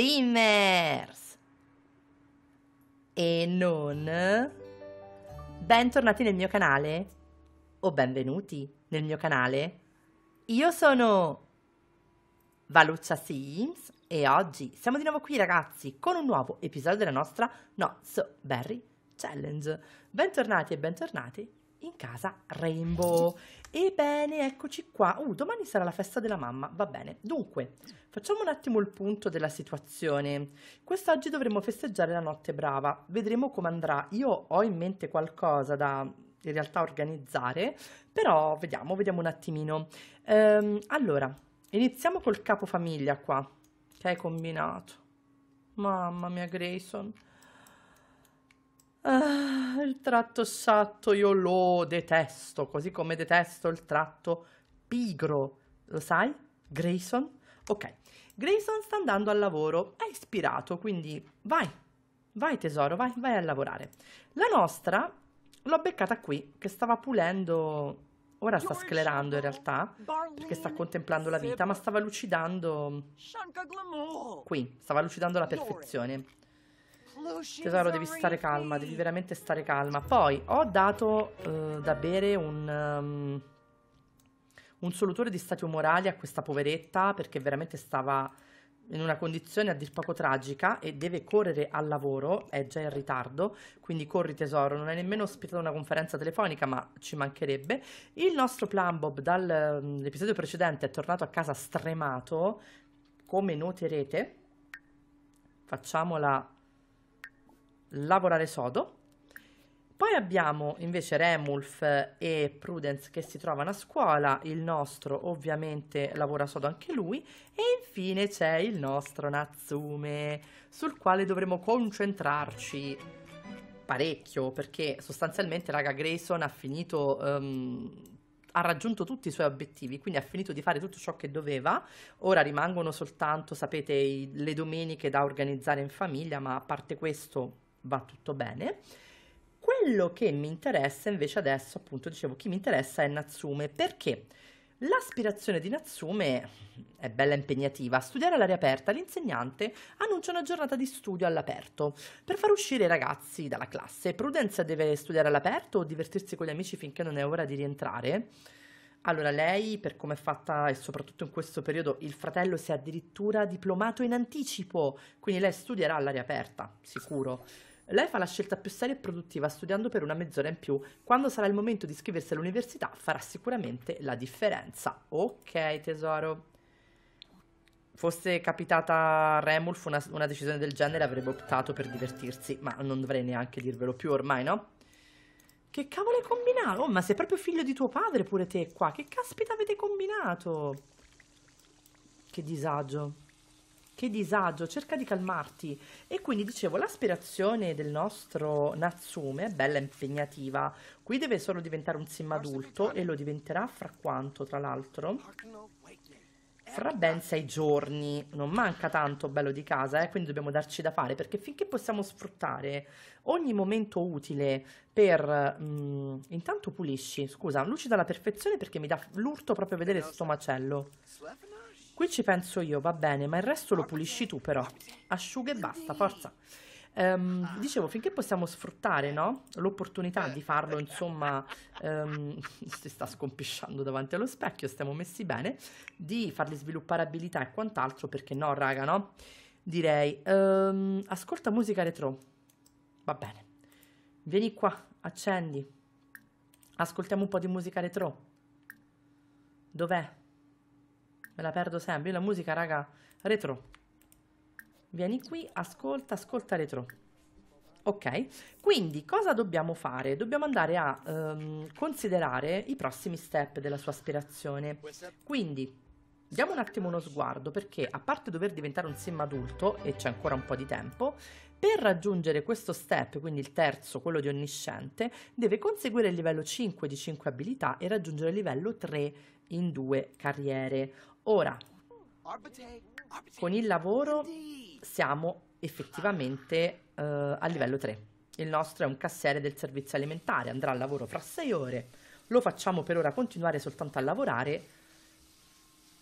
Simmers e non bentornati nel mio canale o benvenuti nel mio canale. Io sono Valuccia Sims e oggi siamo di nuovo qui ragazzi con un nuovo episodio della nostra Not So Berry Challenge. Bentornati e bentornati in casa Rainbow. Ebbene, eccoci qua. Uh, domani sarà la festa della mamma, va bene. Dunque, facciamo un attimo il punto della situazione. Quest'oggi dovremo festeggiare la notte brava. Vedremo come andrà. Io ho in mente qualcosa da in realtà organizzare, però vediamo, vediamo un attimino. Ehm, allora, iniziamo col capofamiglia qua, che hai combinato. Mamma mia, Grayson. Ah, il tratto satto io lo detesto, così come detesto il tratto pigro. Lo sai? Grayson? Ok, Grayson sta andando al lavoro, è ispirato, quindi vai, vai tesoro, vai, vai a lavorare. La nostra l'ho beccata qui, che stava pulendo, ora sta sclerando in realtà, perché sta contemplando la vita, ma stava lucidando qui, stava lucidando la perfezione. Tesoro, devi stare calma, devi veramente stare calma. Poi ho dato uh, da bere un, um, un solutore di stati umorali a questa poveretta perché veramente stava in una condizione a dir poco tragica e deve correre al lavoro, è già in ritardo, quindi corri tesoro, non è nemmeno ospitato una conferenza telefonica, ma ci mancherebbe. Il nostro Plumbob dall'episodio ehm, precedente è tornato a casa stremato, come noterete, facciamola lavorare sodo. Poi abbiamo invece Remulf e Prudence che si trovano a scuola, il nostro ovviamente lavora sodo anche lui e infine c'è il nostro Natsume sul quale dovremo concentrarci parecchio perché sostanzialmente raga Grayson ha finito um, ha raggiunto tutti i suoi obiettivi, quindi ha finito di fare tutto ciò che doveva. Ora rimangono soltanto, sapete, i, le domeniche da organizzare in famiglia, ma a parte questo va tutto bene. Quello che mi interessa invece adesso, appunto, dicevo, chi mi interessa è Natsume, perché l'aspirazione di Natsume è bella impegnativa. studiare all'aria aperta, l'insegnante annuncia una giornata di studio all'aperto per far uscire i ragazzi dalla classe. Prudenza deve studiare all'aperto o divertirsi con gli amici finché non è ora di rientrare? Allora, lei, per come è fatta e soprattutto in questo periodo, il fratello si è addirittura diplomato in anticipo, quindi lei studierà all'aria aperta, sicuro. Lei fa la scelta più seria e produttiva studiando per una mezz'ora in più. Quando sarà il momento di iscriversi all'università farà sicuramente la differenza. Ok, tesoro. Fosse capitata a Remulf una, una decisione del genere avrebbe optato per divertirsi, ma non dovrei neanche dirvelo più ormai, no? Che cavolo hai combinato? Oh, ma sei proprio figlio di tuo padre pure te qua. Che caspita avete combinato? Che disagio. Che disagio. Cerca di calmarti. E quindi dicevo, l'aspirazione del nostro Natsume è bella impegnativa. Qui deve solo diventare un sim adulto e lo diventerà fra quanto, tra l'altro? fra ben sei giorni, non manca tanto bello di casa, eh, quindi dobbiamo darci da fare, perché finché possiamo sfruttare ogni momento utile per... Mh, mm, intanto pulisci, scusa, luci dalla perfezione perché mi dà l'urto proprio a vedere sto macello. Qui ci penso io, va bene, ma il resto lo pulisci tu però. Asciuga e basta, forza. Um, dicevo, finché possiamo sfruttare no? l'opportunità eh, di farlo, insomma, um, si sta scompisciando davanti allo specchio, stiamo messi bene, di farli sviluppare abilità e quant'altro, perché no, raga, no? Direi, um, ascolta musica retro, va bene, vieni qua, accendi, ascoltiamo un po' di musica retro. Dov'è? Me la perdo sempre, io la musica, raga, retro. Vieni qui, ascolta, ascolta retro. Ok, quindi cosa dobbiamo fare? Dobbiamo andare a ehm, considerare i prossimi step della sua aspirazione. Quindi diamo un attimo uno sguardo perché a parte dover diventare un sim adulto, e c'è ancora un po' di tempo, per raggiungere questo step, quindi il terzo, quello di onnisciente, deve conseguire il livello 5 di 5 abilità e raggiungere il livello 3 in due carriere. Ora, con il lavoro siamo effettivamente eh, a livello 3. Il nostro è un cassiere del servizio alimentare, andrà al lavoro fra 6 ore, lo facciamo per ora continuare soltanto a lavorare,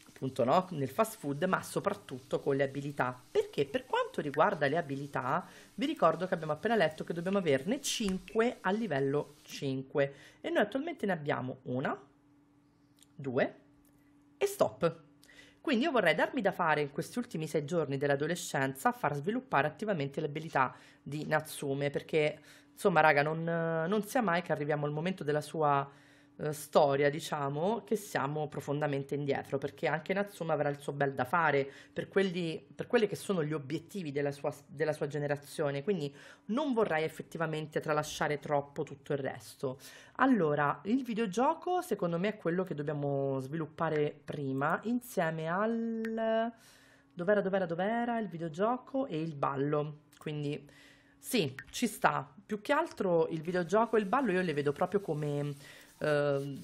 appunto no, nel fast food, ma soprattutto con le abilità. Perché per quanto riguarda le abilità, vi ricordo che abbiamo appena letto che dobbiamo averne 5 a livello 5 e noi attualmente ne abbiamo una, due e stop. Quindi io vorrei darmi da fare in questi ultimi sei giorni dell'adolescenza a far sviluppare attivamente le abilità di Natsume, perché insomma, raga, non, non sia mai che arriviamo al momento della sua eh, storia, diciamo, che siamo profondamente indietro, perché anche Natsuma avrà il suo bel da fare per quelli, per quelli che sono gli obiettivi della sua, della sua, generazione, quindi non vorrei effettivamente tralasciare troppo tutto il resto. Allora, il videogioco secondo me è quello che dobbiamo sviluppare prima insieme al... Dov'era, dov'era, dov'era il videogioco e il ballo, quindi... Sì, ci sta. Più che altro il videogioco e il ballo io le vedo proprio come eh,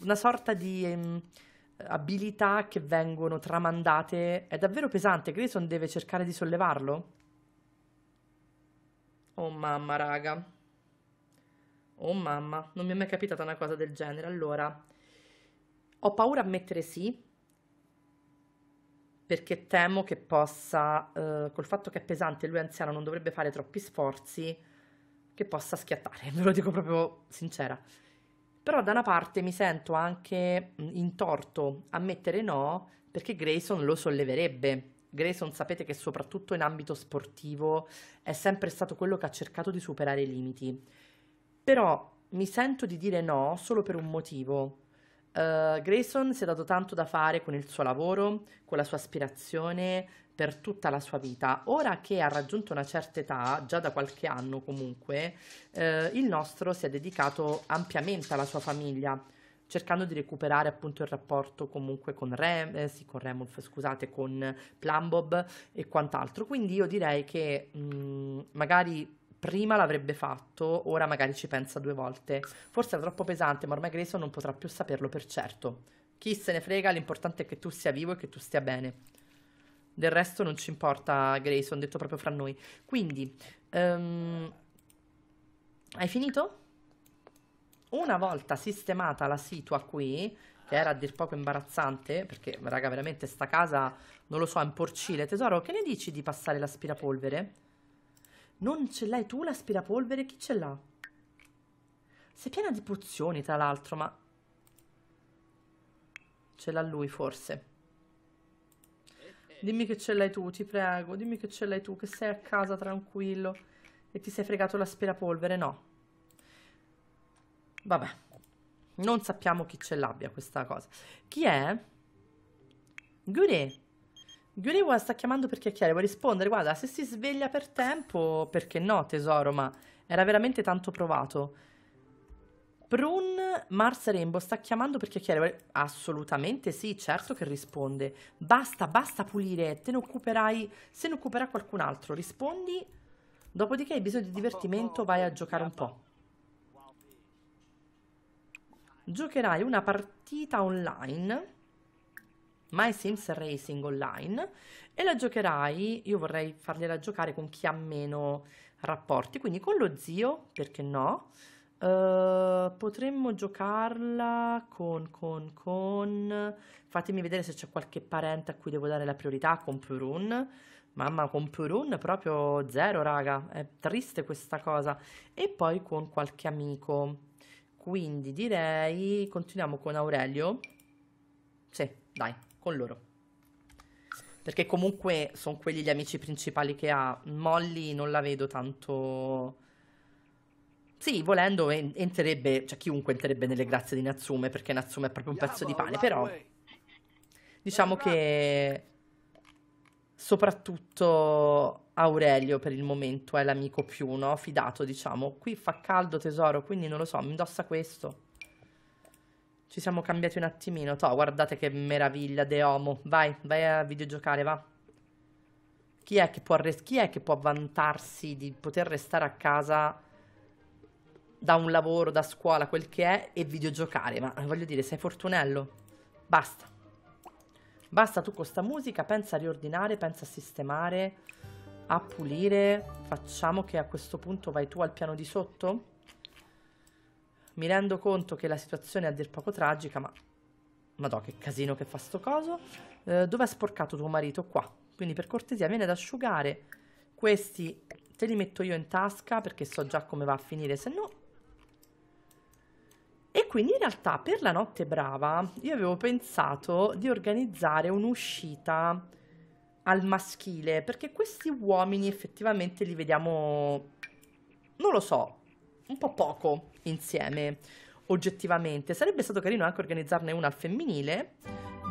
una sorta di ehm, abilità che vengono tramandate. È davvero pesante. Grayson deve cercare di sollevarlo. Oh mamma, raga. Oh mamma, non mi è mai capitata una cosa del genere. Allora, ho paura a mettere sì, perché temo che possa, eh, col fatto che è pesante, e lui è anziano, non dovrebbe fare troppi sforzi, che possa schiattare, ve lo dico proprio sincera. Però da una parte mi sento anche in torto a mettere no perché Grayson lo solleverebbe. Grayson sapete che soprattutto in ambito sportivo è sempre stato quello che ha cercato di superare i limiti. Però mi sento di dire no solo per un motivo. Uh, Grayson si è dato tanto da fare con il suo lavoro, con la sua aspirazione, per tutta la sua vita. Ora che ha raggiunto una certa età, già da qualche anno comunque, eh, il nostro si è dedicato ampiamente alla sua famiglia, cercando di recuperare appunto il rapporto comunque con, Rem, eh, sì, con Remolf, scusate, con Plumbob e quant'altro. Quindi io direi che mh, mm, magari prima l'avrebbe fatto, ora magari ci pensa due volte. Forse è troppo pesante, ma ormai Grayson non potrà più saperlo per certo. Chi se ne frega, l'importante è che tu sia vivo e che tu stia bene. Del resto non ci importa Grayson, detto proprio fra noi. Quindi, um, hai finito? Una volta sistemata la situa qui, che era a dir poco imbarazzante, perché raga veramente sta casa, non lo so, è un porcile. Tesoro, che ne dici di passare l'aspirapolvere? Non ce l'hai tu l'aspirapolvere? Chi ce l'ha? Sei piena di pozioni, tra l'altro, ma... Ce l'ha lui, forse. Dimmi che ce l'hai tu, ti prego. Dimmi che ce l'hai tu, che sei a casa tranquillo e ti sei fregato l'aspirapolvere. No. Vabbè. Non sappiamo chi ce l'abbia questa cosa. Chi è? Guri. Goody sta chiamando per chiacchierare. Vuoi rispondere? Guarda, se si sveglia per tempo, perché no, tesoro, ma era veramente tanto provato. Prun Mars Rainbow sta chiamando per chiacchierare. Assolutamente sì, certo che risponde. Basta, basta pulire, te ne occuperai, se ne occuperà qualcun altro. Rispondi, dopodiché hai bisogno di divertimento, vai a giocare un po'. Giocherai una partita online, My Sims Racing Online, e la giocherai, io vorrei fargliela giocare con chi ha meno rapporti, quindi con lo zio, perché no? Uh, potremmo giocarla con, con, con... Fatemi vedere se c'è qualche parente a cui devo dare la priorità con Purun. Mamma, con Purun proprio zero, raga. È triste questa cosa. E poi con qualche amico. Quindi direi... Continuiamo con Aurelio. Sì, dai, con loro. Perché comunque sono quelli gli amici principali che ha. Molly non la vedo tanto sì, volendo entrerebbe, cioè chiunque entrerebbe nelle grazie di Natsume, perché Natsume è proprio un pezzo di pane, però diciamo che soprattutto Aurelio per il momento è l'amico più no? fidato, diciamo. Qui fa caldo tesoro, quindi non lo so, mi indossa questo. Ci siamo cambiati un attimino. Toh, guardate che meraviglia de homo. Vai, vai a videogiocare, va. Chi è, chi è che può vantarsi di poter restare a casa da un lavoro, da scuola, quel che è, e videogiocare. Ma voglio dire, sei fortunello. Basta. Basta tu con questa musica, pensa a riordinare, pensa a sistemare, a pulire. Facciamo che a questo punto vai tu al piano di sotto. Mi rendo conto che la situazione è a dir poco tragica, ma... Madò, che casino che fa sto coso. Eh, Dove è sporcato tuo marito? Qua. Quindi per cortesia viene ad asciugare. Questi te li metto io in tasca perché so già come va a finire, se no quindi in realtà per la notte brava io avevo pensato di organizzare un'uscita al maschile, perché questi uomini effettivamente li vediamo, non lo so, un po' poco insieme, oggettivamente. Sarebbe stato carino anche organizzarne una al femminile.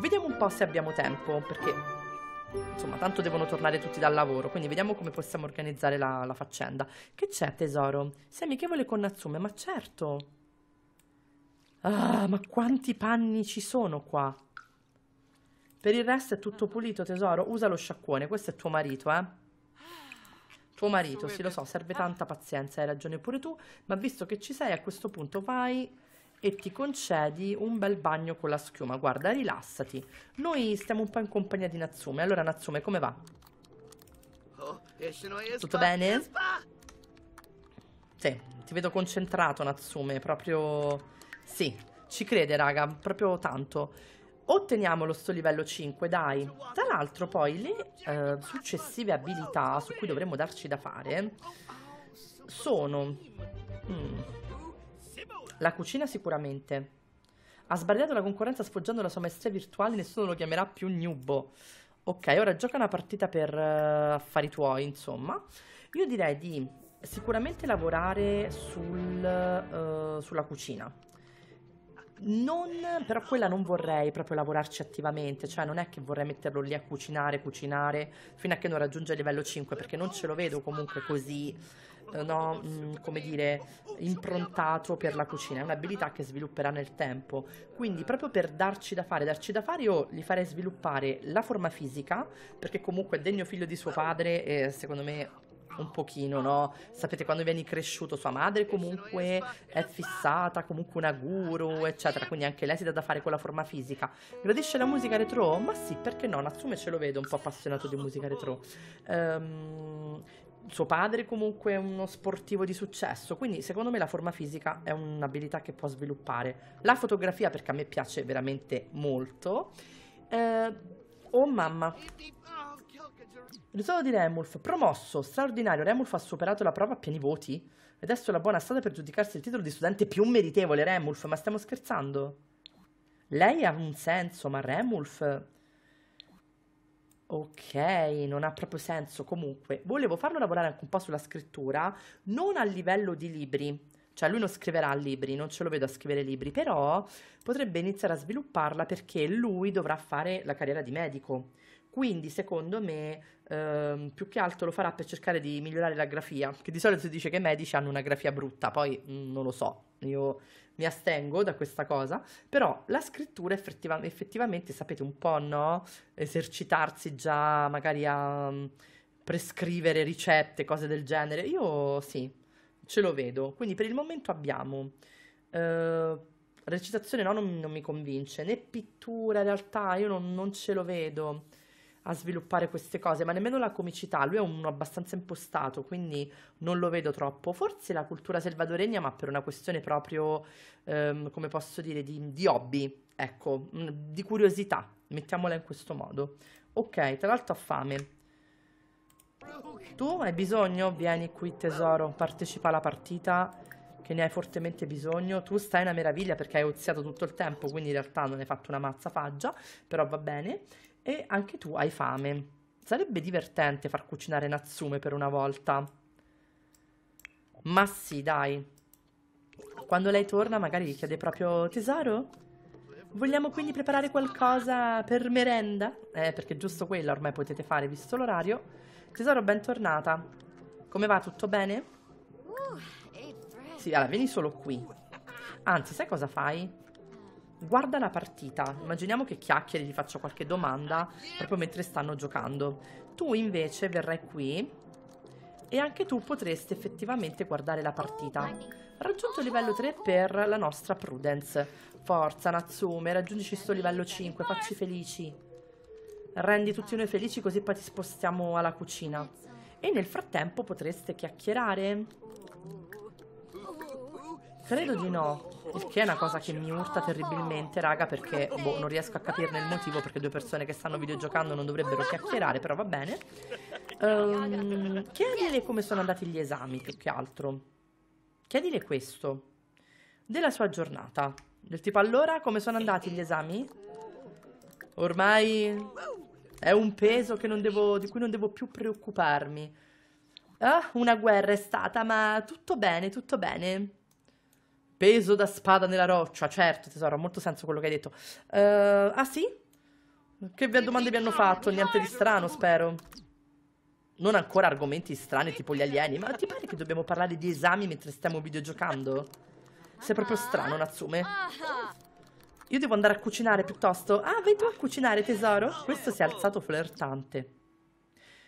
Vediamo un po' se abbiamo tempo, perché insomma, tanto devono tornare tutti dal lavoro, quindi vediamo come possiamo organizzare la, la faccenda. Che c'è, tesoro? Sei amichevole con Natsume, ma certo. Ah, ma quanti panni ci sono qua? Per il resto è tutto pulito, tesoro. Usa lo sciacquone. Questo è tuo marito, eh? Tuo marito, sì, lo so, serve tanta pazienza, hai ragione pure tu. Ma visto che ci sei, a questo punto vai e ti concedi un bel bagno con la schiuma. Guarda, rilassati. Noi stiamo un po' in compagnia di Natsume. Allora, Natsume, come va? Oh, tutto bene? Sì, ti vedo concentrato, Natsume, proprio sì, ci crede raga, proprio tanto. Otteniamolo sto livello 5, dai. Tra l'altro poi le eh, successive abilità su cui dovremmo darci da fare sono... Mm, la cucina sicuramente. Ha sbagliato la concorrenza sfoggiando la sua maestria virtuale, nessuno lo chiamerà più Nubo. Ok, ora gioca una partita per uh, affari tuoi, insomma. Io direi di sicuramente lavorare sul, uh, sulla cucina. Non, però quella non vorrei proprio lavorarci attivamente, cioè non è che vorrei metterlo lì a cucinare, cucinare, fino a che non raggiunge il livello 5, perché non ce lo vedo comunque così, eh, no, mh, mm, come dire, improntato per la cucina, è un'abilità che svilupperà nel tempo. Quindi proprio per darci da fare, darci da fare io gli farei sviluppare la forma fisica, perché comunque è degno figlio di suo padre e secondo me un pochino, no? Sapete, quando vieni cresciuto, sua madre comunque è fissata, comunque una guru, eccetera, quindi anche lei si dà da fare con la forma fisica. Gradisce la musica retro? Ma sì, perché no? Natsume ce lo vedo un po' appassionato di musica retro. Ehm, suo padre comunque è uno sportivo di successo, quindi secondo me la forma fisica è un'abilità che può sviluppare. La fotografia perché a me piace veramente molto. Eh, oh mamma, Risolvo di Remulf. Promosso, straordinario, Remulf ha superato la prova a pieni voti. Adesso è la buona strada per giudicarsi il titolo di studente più meritevole, Remulf. Ma stiamo scherzando? Lei ha un senso, ma Remulf... Ok, non ha proprio senso. Comunque, volevo farlo lavorare anche un po' sulla scrittura, non a livello di libri. Cioè, lui non scriverà libri, non ce lo vedo a scrivere libri, però potrebbe iniziare a svilupparla perché lui dovrà fare la carriera di medico. Quindi, secondo me, ehm, più che altro lo farà per cercare di migliorare la grafia, che di solito si dice che i medici hanno una grafia brutta, poi mh, mm, non lo so, io mi astengo da questa cosa, però la scrittura effettiva- effettivamente, sapete un po', no? Esercitarsi già magari a mm, prescrivere ricette, cose del genere. Io sì, ce lo vedo. Quindi per il momento abbiamo... Eh, recitazione no, non, non, mi convince, né pittura in realtà, io non, non ce lo vedo a sviluppare queste cose, ma nemmeno la comicità, lui è uno abbastanza impostato, quindi non lo vedo troppo. Forse la cultura salvadoregna, ma per una questione proprio, ehm, come posso dire, di, di hobby, ecco, mm, di curiosità, mettiamola in questo modo. Ok, tra l'altro ha fame. Tu hai bisogno? Vieni qui tesoro, partecipa alla partita che ne hai fortemente bisogno. Tu stai una meraviglia perché hai oziato tutto il tempo, quindi in realtà non hai fatto una mazza faggia, però va bene. E anche tu hai fame. Sarebbe divertente far cucinare Natsume per una volta. Ma sì, dai. Quando lei torna magari gli chiede proprio tesoro? Vogliamo quindi preparare qualcosa per merenda? Eh, perché giusto quella ormai potete fare visto l'orario. Tesoro, bentornata. Come va? Tutto bene? Sì, allora, vieni solo qui. Anzi, sai cosa fai? guarda la partita, immaginiamo che chiacchieri, gli faccio qualche domanda proprio mentre stanno giocando. Tu invece verrai qui e anche tu potresti effettivamente guardare la partita. Raggiunto il livello 3 per la nostra Prudence. Forza Natsume, raggiungici sto livello 5, facci felici. Rendi tutti noi felici così poi ti spostiamo alla cucina. E nel frattempo potreste chiacchierare, Credo di no. Il che è una cosa che mi urta terribilmente, raga, perché boh, non riesco a capirne il motivo perché due persone che stanno videogiocando non dovrebbero chiacchierare, però va bene. Um, chiedile come sono andati gli esami, più che altro. Chiedile questo. Della sua giornata. Del tipo, allora, come sono andati gli esami? Ormai è un peso devo, di cui non devo più preoccuparmi. Ah, una guerra è stata, ma tutto bene, tutto bene. Peso da spada nella roccia, certo tesoro, ha molto senso quello che hai detto. Uh, ah sì? Che domande vi hanno fatto? Niente di strano, spero. Non ancora argomenti strani tipo gli alieni, ma ti pare che dobbiamo parlare di esami mentre stiamo videogiocando? Sei proprio strano, Natsume. Io devo andare a cucinare piuttosto. Ah, vai tu a cucinare, tesoro? Questo si è alzato flirtante.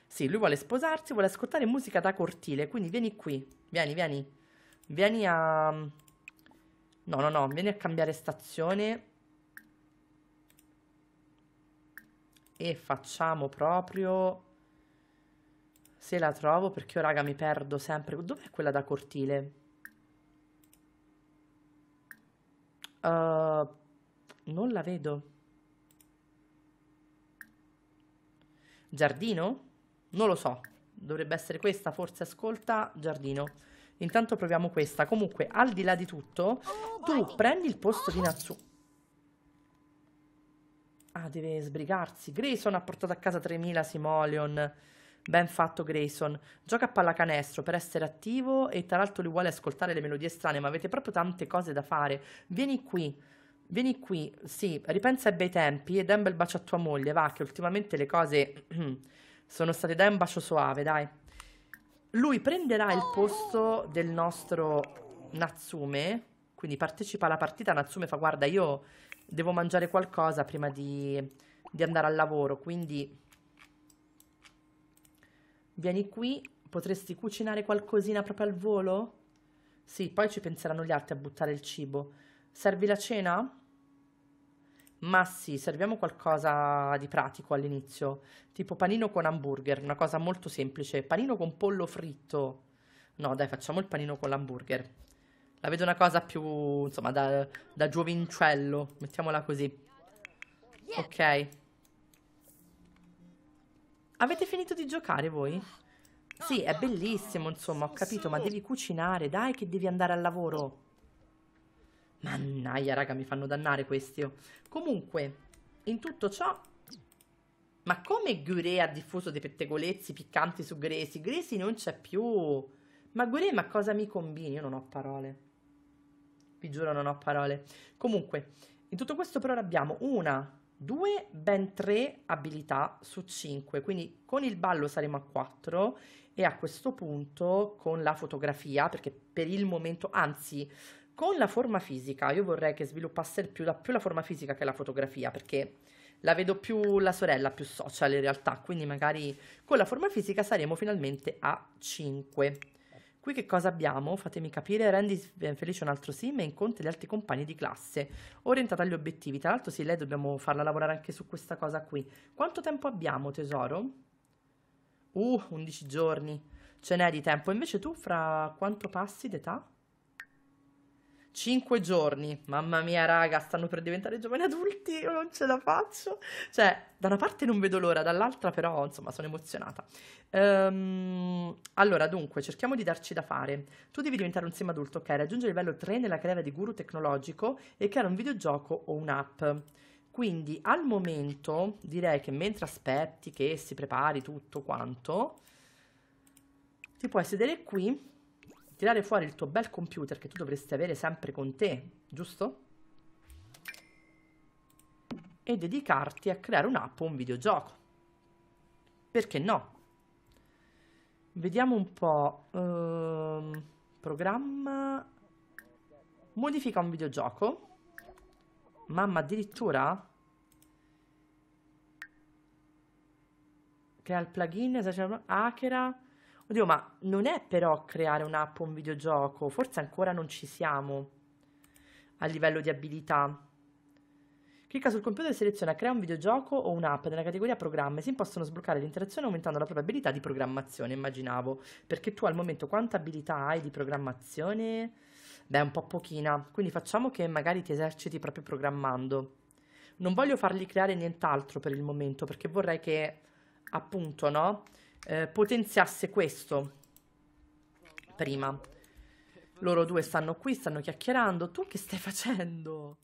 Sì, lui vuole sposarsi, vuole ascoltare musica da cortile, quindi vieni qui. Vieni, vieni. Vieni a No, no, no, vieni a cambiare stazione. E facciamo proprio... Se la trovo, perché io, raga, mi perdo sempre. Dov'è quella da cortile? Uh, non la vedo. Giardino? Non lo so. Dovrebbe essere questa, forse ascolta, giardino. Intanto proviamo questa. Comunque, al di là di tutto, tu prendi il posto di Natsu. Ah, deve sbrigarsi. Grayson ha portato a casa 3.000 Simoleon. Ben fatto Grayson. Gioca a pallacanestro per essere attivo e tra l'altro lui vuole ascoltare le melodie strane, ma avete proprio tante cose da fare. Vieni qui. Vieni qui. Sì, ripensa ai bei tempi e dai un bel bacio a tua moglie, va, che ultimamente le cose sono state dai un bacio soave, dai. Lui prenderà il oh. posto del nostro Natsume, quindi partecipa alla partita. Natsume fa guarda io devo mangiare qualcosa prima di, di andare al lavoro, quindi vieni qui, potresti cucinare qualcosina proprio al volo? Sì, poi ci penseranno gli altri a buttare il cibo. Servi la cena? Ma sì, serviamo qualcosa di pratico all'inizio, tipo panino con hamburger, una cosa molto semplice, panino con pollo fritto. No, dai, facciamo il panino con l'hamburger. La vedo una cosa più, insomma, da, da giovincello, mettiamola così. Ok. Avete finito di giocare voi? Sì, è bellissimo, insomma, ho capito, ma devi cucinare, dai che devi andare al lavoro. Mannaia, raga, mi fanno dannare questi. Oh. Comunque, in tutto ciò... Ma come Gure ha diffuso dei pettegolezzi piccanti su Gresi? Gresi non c'è più. Ma Gure, ma cosa mi combini? Io non ho parole. Vi giuro, non ho parole. Comunque, in tutto questo però abbiamo una, due, ben tre abilità su cinque. Quindi con il ballo saremo a quattro e a questo punto con la fotografia, perché per il momento, anzi con la forma fisica, io vorrei che sviluppasse più la, più la forma fisica che la fotografia, perché la vedo più la sorella, più social in realtà, quindi magari con la forma fisica saremo finalmente a 5. Qui che cosa abbiamo? Fatemi capire, rendi eh, felice un altro sim e incontri gli altri compagni di classe, orientata agli obiettivi. Tra l'altro sì, lei dobbiamo farla lavorare anche su questa cosa qui. Quanto tempo abbiamo, tesoro? Uh, 11 giorni. Ce n'è di tempo. Invece tu fra quanto passi d'età? 5 giorni, mamma mia raga, stanno per diventare giovani adulti, io non ce la faccio. Cioè, da una parte non vedo l'ora, dall'altra però, insomma, sono emozionata. Ehm, allora, dunque, cerchiamo di darci da fare. Tu devi diventare un sim adulto, ok? Raggiungi il livello 3 nella carriera di guru tecnologico e creare un videogioco o un'app. Quindi al momento direi che mentre aspetti che si prepari tutto quanto, ti puoi sedere qui tirare fuori il tuo bel computer che tu dovresti avere sempre con te, giusto? E dedicarti a creare un'app o un videogioco. Perché no? Vediamo un po'. Ehm, programma. Modifica un videogioco. Mamma, addirittura. Crea il plugin. Hackera. Oddio, ma non è però creare un'app o un videogioco, forse ancora non ci siamo a livello di abilità. Clicca sul computer e seleziona crea un videogioco o un'app nella categoria programmi. Si possono sbloccare l'interazione aumentando la propria abilità di programmazione, immaginavo. Perché tu al momento quanta abilità hai di programmazione? Beh, un po' pochina. Quindi facciamo che magari ti eserciti proprio programmando. Non voglio fargli creare nient'altro per il momento perché vorrei che, appunto, no? eh, potenziasse questo prima. Loro due stanno qui, stanno chiacchierando. Tu che stai facendo?